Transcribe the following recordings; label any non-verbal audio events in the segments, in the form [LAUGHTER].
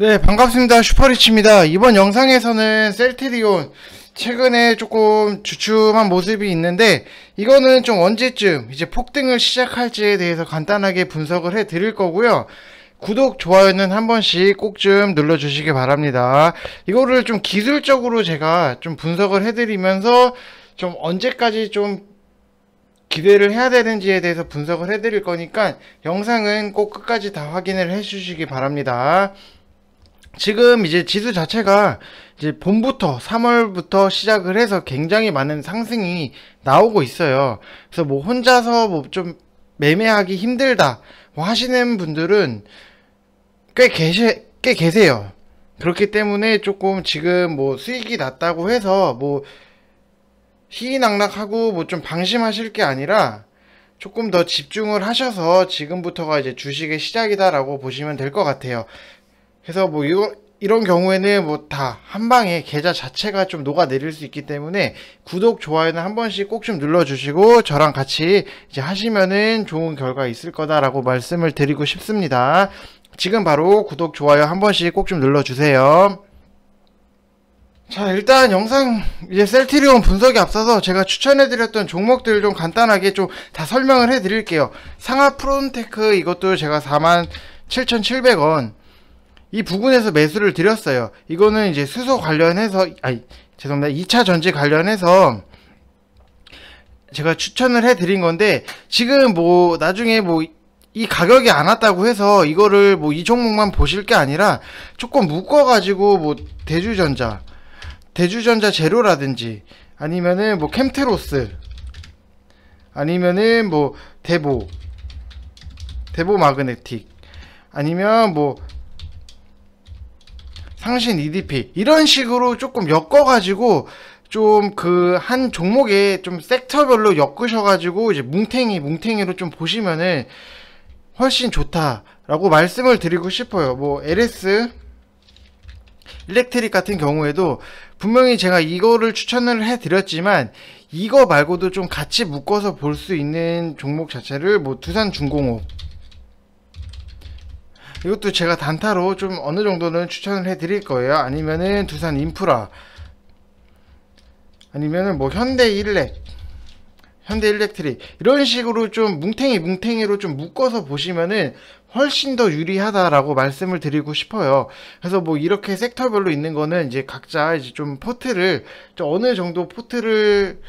네 반갑습니다 슈퍼리치입니다 이번 영상에서는 셀트리온 최근에 조금 주춤한 모습이 있는데 이거는 좀 언제쯤 이제 폭등을 시작할지에 대해서 간단하게 분석을 해 드릴 거고요 구독, 좋아요는 한 번씩 꼭 좀 눌러주시기 바랍니다. 이거를 좀 기술적으로 제가 좀 분석을 해드리면서 좀 언제까지 좀 기대를 해야 되는지에 대해서 분석을 해드릴 거니까 영상은 꼭 끝까지 다 확인을 해주시기 바랍니다. 지금 이제 지수 자체가 이제 봄부터 3월부터 시작을 해서 굉장히 많은 상승이 나오고 있어요. 그래서 뭐 혼자서 뭐 좀 매매하기 힘들다 뭐 하시는 분들은 꽤 계세 꽤 계세요. 그렇기 때문에 조금 지금 뭐 수익이 났다고 해서 뭐 희희낙낙하고 뭐 좀 방심하실 게 아니라 조금 더 집중을 하셔서 지금부터가 이제 주식의 시작이다라고 보시면 될 것 같아요. 그래서 뭐 이거 이런 경우에는 뭐 다한 방에 계좌 자체가 좀 녹아내릴 수 있기 때문에 구독, 좋아요는 한 번씩 꼭 좀 눌러주시고 저랑 같이 이제 하시면은 좋은 결과 있을 거다라고 말씀을 드리고 싶습니다. 지금 바로 구독, 좋아요 한 번씩 꼭 좀 눌러주세요. 자 일단 영상 이제 셀트리온 분석에 앞서서 제가 추천해드렸던 종목들 좀 간단하게 좀 다 설명을 해드릴게요 상하 프론테크 이것도 제가 4 7,700원 이 부근에서 매수를 드렸어요. 이거는 이제 수소 관련해서 아니 죄송합니다. 2차 전지 관련해서 제가 추천을 해 드린 건데 지금 뭐 나중에 뭐 이 가격이 안 왔다고 해서 이거를 뭐 이 종목만 보실 게 아니라 조금 묶어 가지고 뭐 대주전자 대주전자 제로라든지 아니면은 뭐 캠테로스 아니면은 뭐 대보 대보 마그네틱 아니면 뭐 상신 EDP 이런 식으로 조금 엮어가지고 좀 그 한 종목에 좀 섹터별로 엮으셔가지고 이제 뭉탱이 뭉탱이로 좀 보시면은 훨씬 좋다라고 말씀을 드리고 싶어요. 뭐 LS 일렉트릭 같은 경우에도 분명히 제가 이거를 추천을 해드렸지만 이거 말고도 좀 같이 묶어서 볼 수 있는 종목 자체를 뭐 두산중공업 이것도 제가 단타로 좀 어느 정도는 추천을 해 드릴 거예요 아니면은 두산 인프라 아니면은 뭐 현대 일렉 현대 일렉트릭 이런 식으로 좀 뭉탱이 뭉탱이로 좀 묶어서 보시면은 훨씬 더 유리하다라고 말씀을 드리고 싶어요. 그래서 뭐 이렇게 섹터별로 있는 거는 이제 각자 이제 좀 포트를 좀 어느 정도 포트를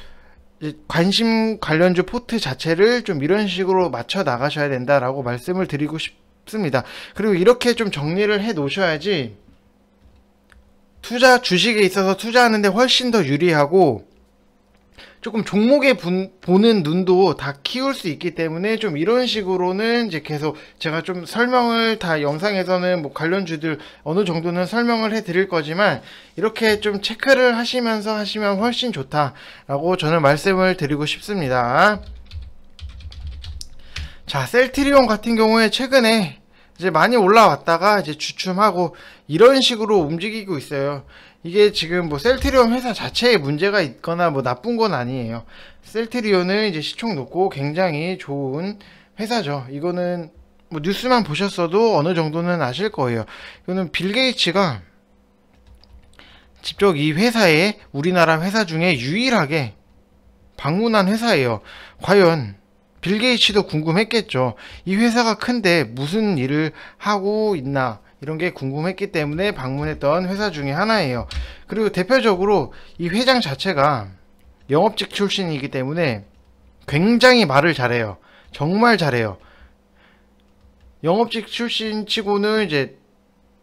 관심 관련주 포트 자체를 좀 이런 식으로 맞춰 나가셔야 된다라고 말씀을 드리고 싶어요 싶습니다. 그리고 이렇게 좀 정리를 해 놓으셔야지 투자 주식에 있어서 투자하는데 훨씬 더 유리하고 조금 종목에 보는 눈도 다 키울 수 있기 때문에 좀 이런 식으로는 이제 계속 제가 좀 설명을 다 영상에서는 뭐 관련주들 어느 정도는 설명을 해 드릴 거지만 이렇게 좀 체크를 하시면서 하시면 훨씬 좋다라고 저는 말씀을 드리고 싶습니다. 자, 셀트리온 같은 경우에 최근에 이제 많이 올라왔다가 이제 주춤하고 이런 식으로 움직이고 있어요. 이게 지금 뭐 셀트리온 회사 자체에 문제가 있거나 뭐 나쁜 건 아니에요. 셀트리온은 이제 시총 높고 굉장히 좋은 회사죠. 이거는 뭐 뉴스만 보셨어도 어느 정도는 아실 거예요. 이거는 빌 게이츠가 직접 이 회사에 우리나라 회사 중에 유일하게 방문한 회사예요. 과연 빌 게이츠도 궁금했겠죠. 이 회사가 큰데 무슨 일을 하고 있나 이런 게 궁금했기 때문에 방문했던 회사 중에 하나예요. 그리고 대표적으로 이 회장 자체가 영업직 출신이기 때문에 굉장히 말을 잘해요. 정말 잘해요. 영업직 출신 치고는 이제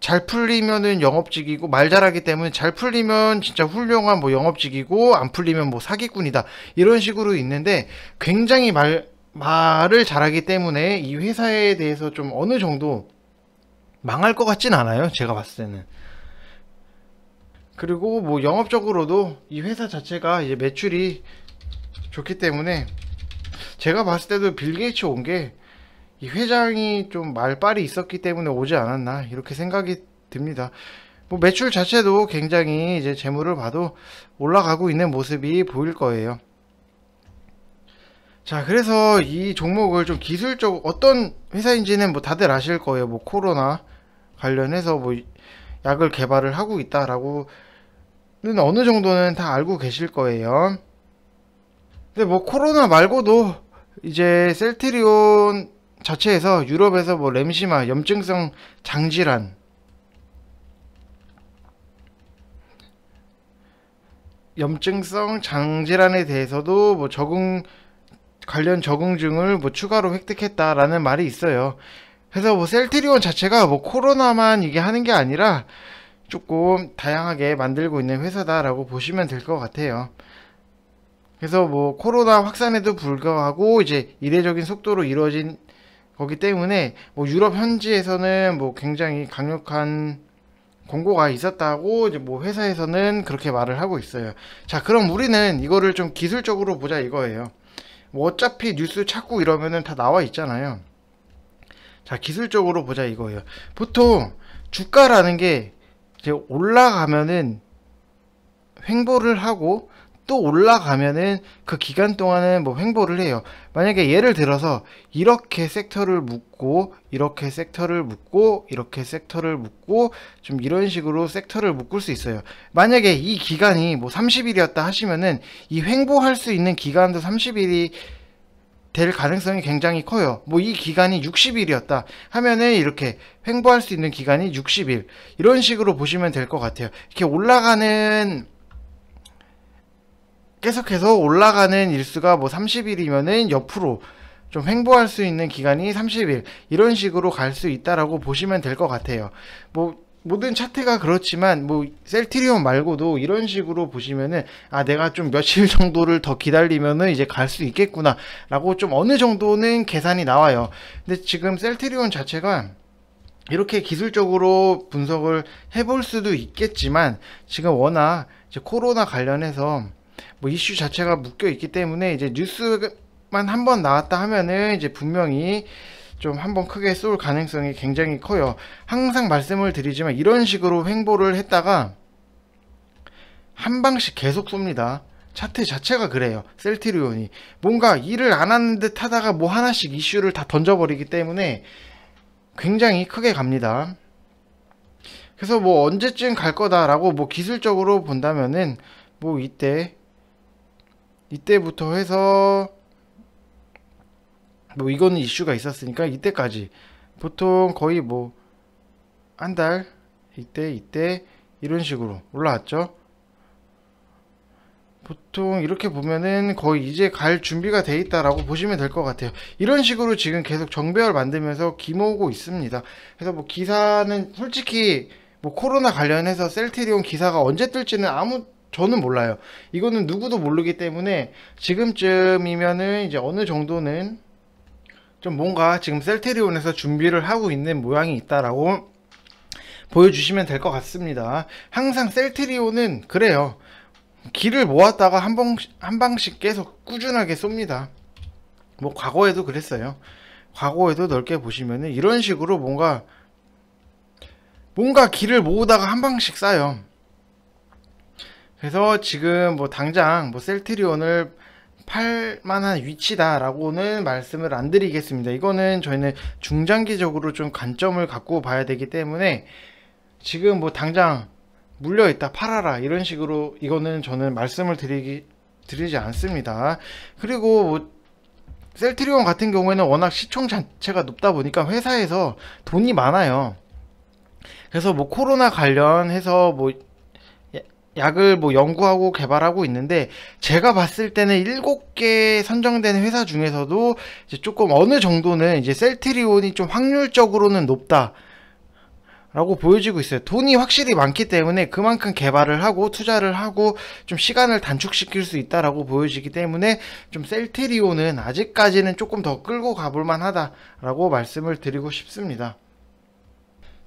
잘 풀리면은 영업직이고 말 잘하기 때문에 잘 풀리면 진짜 훌륭한 뭐 영업직이고 안 풀리면 뭐 사기꾼이다 이런 식으로 있는데 굉장히 말 말을 잘하기 때문에 이 회사에 대해서 좀 어느 정도 망할 것 같진 않아요. 제가 봤을 때는. 그리고 뭐 영업적으로도 이 회사 자체가 이제 매출이 좋기 때문에 제가 봤을 때도 빌 게이츠 온 게 이 회장이 좀 말빨이 있었기 때문에 오지 않았나 이렇게 생각이 듭니다. 뭐 매출 자체도 굉장히 이제 재물을 봐도 올라가고 있는 모습이 보일 거예요. 자 그래서 이 종목을 좀 기술적 어떤 회사인지는 뭐 다들 아실 거예요 뭐 코로나 관련해서 뭐 약을 개발을 하고 있다라고는 어느 정도는 다 알고 계실 거예요 근데 뭐 코로나 말고도 이제 셀트리온 자체에서 유럽에서 뭐 렘시마 염증성 장질환 염증성 장질환에 대해서도 뭐 적응 관련 적응증을 뭐 추가로 획득했다라는 말이 있어요. 그래서 뭐 셀트리온 자체가 뭐 코로나만 이게 하는 게 아니라 조금 다양하게 만들고 있는 회사다라고 보시면 될 것 같아요. 그래서 뭐 코로나 확산에도 불구하고 이제 이례적인 속도로 이루어진 거기 때문에 뭐 유럽 현지에서는 뭐 굉장히 강력한 공고가 있었다고 이제 뭐 회사에서는 그렇게 말을 하고 있어요. 자, 그럼 우리는 이거를 좀 기술적으로 보자 이거예요. 뭐 어차피 뉴스 찾고 이러면은 다 나와 있잖아요. 자, 기술적으로 보자 이거예요. 보통 주가라는 게 이제 올라가면은 횡보를 하고 또 올라가면은 그 기간 동안은 뭐 횡보를 해요. 만약에 예를 들어서 이렇게 섹터를 묶고 이렇게 섹터를 묶고 이렇게 섹터를 묶고 좀 이런 식으로 섹터를 묶을 수 있어요. 만약에 이 기간이 뭐 30일이었다 하시면은 이 횡보할 수 있는 기간도 30일이 될 가능성이 굉장히 커요. 뭐 이 기간이 60일이었다 하면은 이렇게 횡보할 수 있는 기간이 60일 이런 식으로 보시면 될 것 같아요. 이렇게 올라가는 계속해서 올라가는 일수가 뭐 30일이면은 옆으로 좀 횡보할 수 있는 기간이 30일 이런 식으로 갈 수 있다라고 보시면 될 것 같아요. 뭐 모든 차트가 그렇지만 뭐 셀트리온 말고도 이런 식으로 보시면은 아 내가 좀 며칠 [LAUGHS] 정도를 더 기다리면은 이제 갈 수 있겠구나 라고 좀 어느 정도는 계산이 나와요 근데 지금 셀트리온 자체가 이렇게 기술적으로 분석을 해볼 수도 있겠지만 지금 워낙 코로나 관련해서 뭐 이슈 자체가 묶여 있기 때문에 이제 뉴스만 한 번 나왔다 하면은 이제 분명히 좀 한 번 크게 쏠 가능성이 굉장히 커요. 항상 말씀을 드리지만 이런 식으로 횡보를 했다가 한 방씩 계속 쏩니다. 차트 자체가 그래요. 셀트리온이 뭔가 일을 안 하는 듯 하다가 뭐 하나씩 이슈를 다 던져버리기 때문에 굉장히 크게 갑니다. 그래서 뭐 언제쯤 갈 거다라고 뭐 기술적으로 본다면은 뭐 이때 이때부터 해서 뭐 이거는 이슈가 있었으니까 이때까지 보통 거의 뭐 한 달 이때 이때 이런 식으로 올라왔죠 보통 이렇게 보면은 거의 이제 갈 준비가 돼 있다라고 보시면 될 것 같아요. 이런 식으로 지금 계속 정배열 만들면서 기모고 있습니다. 그래서 뭐 기사는 솔직히 뭐 코로나 관련해서 셀트리온 기사가 언제 뜰지는 아무 저는 몰라요. 이거는 누구도 모르기 때문에 지금쯤이면은 이제 어느 정도는 좀 뭔가 지금 셀테리온에서 준비를 하고 있는 모양이 있다라고 보여주시면 될 것 같습니다. 항상 셀트리온은 그래요. 길을 모았다가 한, 번, 한 방씩 계속 꾸준하게 쏩니다. 뭐 과거에도 그랬어요. 과거에도 넓게 보시면은 이런 식으로 뭔가 뭔가 길을 모으다가 한 방씩 쌓여. 그래서 지금 뭐 당장 뭐 셀트리온을 팔 만한 위치다라고는 말씀을 안 드리겠습니다. 이거는 저희는 중장기적으로 좀 관점을 갖고 봐야 되기 때문에 지금 뭐 당장 물려있다 팔아라 이런 식으로 이거는 저는 말씀을 드리기 드리지 않습니다. 그리고 뭐 셀트리온 같은 경우에는 워낙 시총 자체가 높다 보니까 회사에서 돈이 많아요. 그래서 뭐 코로나 관련해서 뭐 약을 뭐 연구하고 개발하고 있는데 제가 봤을 때는 7개 선정된 회사 중에서도 이제 조금 어느 정도는 이제 셀트리온이 좀 확률적으로는 높다. 라고 보여지고 있어요. 돈이 확실히 많기 때문에 그만큼 개발을 하고 투자를 하고 좀 시간을 단축시킬 수 있다라고 보여지기 때문에 좀 셀트리온은 아직까지는 조금 더 끌고 가볼 만하다라고 말씀을 드리고 싶습니다.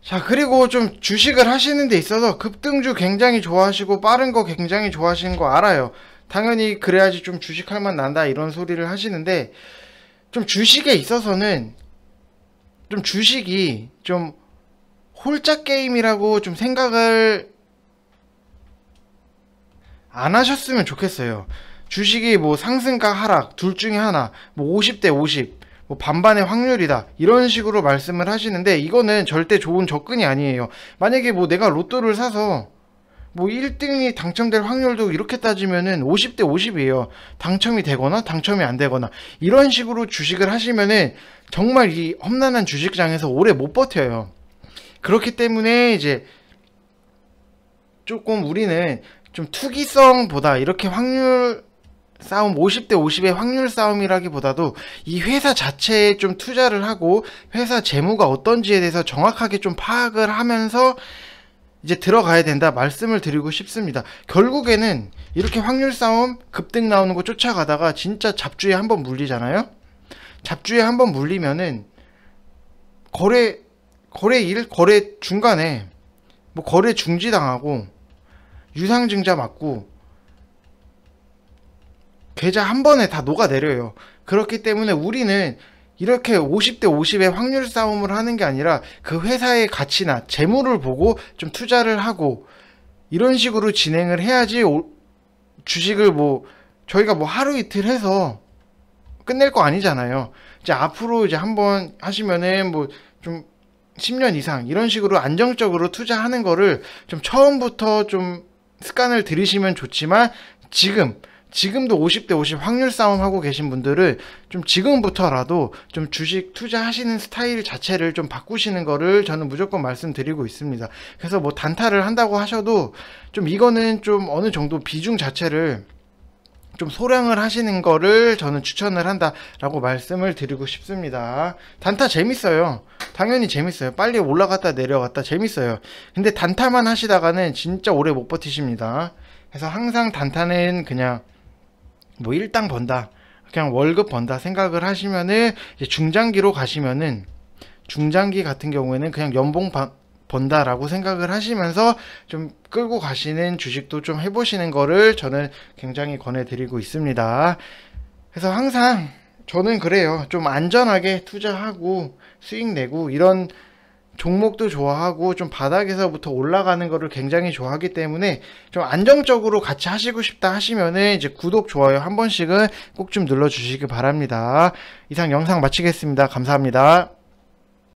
자 그리고 좀 주식을 하시는 데 있어서 급등주 굉장히 좋아하시고 빠른 거 굉장히 좋아하시는 거 알아요 당연히 그래야지 좀 주식할 만 난다 이런 소리를 하시는데 좀 주식에 있어서는 좀 주식이 좀 홀짝 게임이라고 좀 생각을 안 하셨으면 좋겠어요 주식이 뭐 상승과 하락 둘 중에 하나 뭐 50 대 50뭐 반반의 확률이다 이런 식으로 말씀을 하시는데 이거는 절대 좋은 접근이 아니에요 만약에 뭐 내가 로또를 사서 뭐 1등이 당첨될 확률도 이렇게 따지면은 50 대 50이에요. 당첨이 되거나 당첨이 안 되거나 이런 식으로 주식을 하시면은 정말 이 험난한 주식장에서 오래 못 버텨요. 그렇기 때문에 이제 조금 우리는 좀 투기성보다 이렇게 확률 싸움 50대 50의 확률 싸움이라기보다도 이 회사 자체에 좀 투자를 하고 회사 재무가 어떤지에 대해서 정확하게 좀 파악을 하면서 이제 들어가야 된다 말씀을 드리고 싶습니다. 결국에는 이렇게 확률 싸움 급등 나오는 거 쫓아가다가 진짜 잡주에 한 번 물리잖아요. 잡주에 한 번 물리면은 거래 거래일 거래 중간에 뭐 거래 중지당하고 유상증자 맞고 계좌 한 번에 다 녹아내려요. 그렇기 때문에 우리는 이렇게 50 대 50의 확률 싸움을 하는 게 아니라 그 회사의 가치나 재물을 보고 좀 투자를 하고 이런 식으로 진행을 해야지 주식을 뭐 저희가 뭐 하루 이틀 해서 끝낼 거 아니잖아요. 이제 앞으로 이제 한번 하시면은 뭐 좀 10년 이상 이런 식으로 안정적으로 투자하는 거를 좀 처음부터 좀 습관을 들이시면 좋지만 지금 지금도 50대 50 확률 싸움 하고 계신 분들을 좀 지금부터라도 좀 주식 투자하시는 스타일 자체를 좀 바꾸시는 거를 저는 무조건 말씀드리고 있습니다. 그래서 뭐 단타를 한다고 하셔도 좀 이거는 좀 어느 정도 비중 자체를 좀 소량을 하시는 거를 저는 추천을 한다라고 말씀을 드리고 싶습니다. 단타 재밌어요. 당연히 재밌어요. 빨리 올라갔다 내려갔다 재밌어요. 근데 단타만 하시다가는 진짜 오래 못 버티십니다. 그래서 항상 단타는 그냥 뭐 일당 번다 그냥 월급 번다 생각을 하시면은 중장기로 가시면은 중장기 같은 경우에는 그냥 연봉 바, 번다라고 생각을 하시면서 좀 끌고 가시는 주식도 좀 해보시는 거를 저는 굉장히 권해드리고 있습니다. 그래서 항상 저는 그래요. 좀 안전하게 투자하고 수익 내고 이런 종목도 좋아하고 좀 바닥에서부터 올라가는 거를 굉장히 좋아하기 때문에 좀 안정적으로 같이 하시고 싶다 하시면은 이제 구독, 좋아요 한 번씩은 꼭 좀 눌러주시기 바랍니다. 이상 영상 마치겠습니다. 감사합니다.